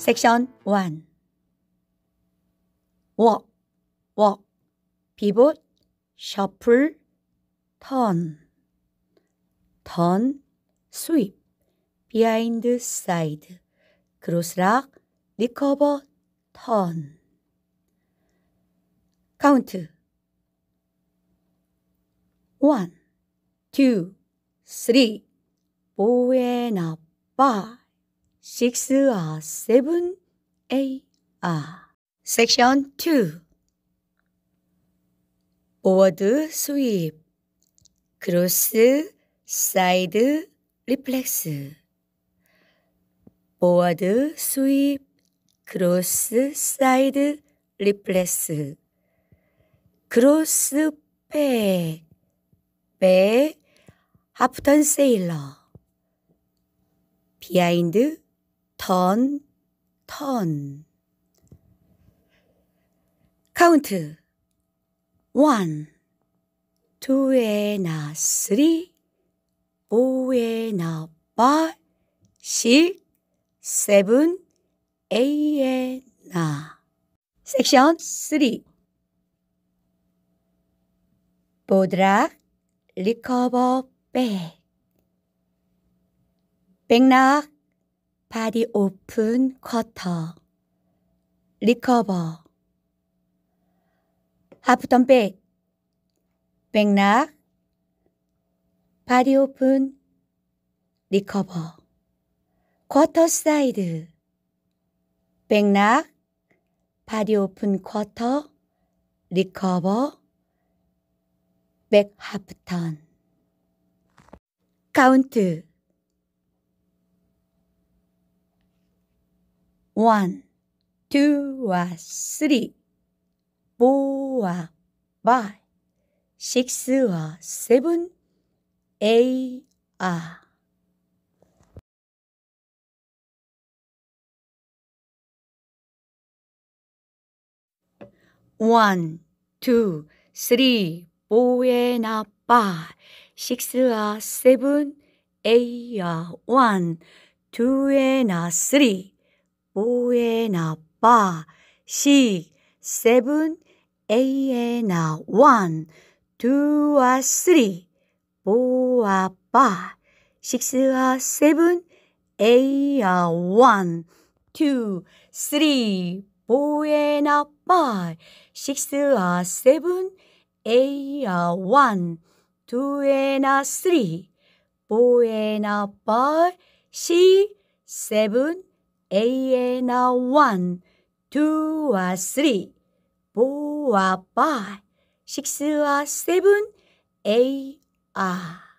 섹션 1 walk, walk, pivot, shuffle, turn, turn, sweep, behind side, cross rock, recover, turn. count. One, two, four three, and 3, 보에나 바. six or seven a r. Section 2. Forward sweep, cross side reflex. Forward sweep, cross side reflex. 크로스 백, 백, 하프턴 세일러, 비하인드 던, 턴. 카운트. one, two에나 three, four에나 five, six, seven, eight에나. 섹션 3. 보드락, 리커버, 백. 백락, 바디 오픈 쿼터 리커버 하프턴 백백락 바디 오픈 리커버 쿼터 사이드 백락 바디 오픈 쿼터 리커버 백 하프턴 카운트 one, two, three, four, five, six, seven, eight. o h r e e f and a f i a s e a o n and a three. 보에 나빠, 시 세븐 에이에 나, 원 2와 쓰리 보아 빠식스와 세븐 에이아 원 1, 쓰리, 보에 나, 빠, 5, 6와 에이아 원, 2에 나, 쓰리, 보에 나, 빠, 시, 세븐, A에나 one, two와 three, four와 five, six와 seven, eight아.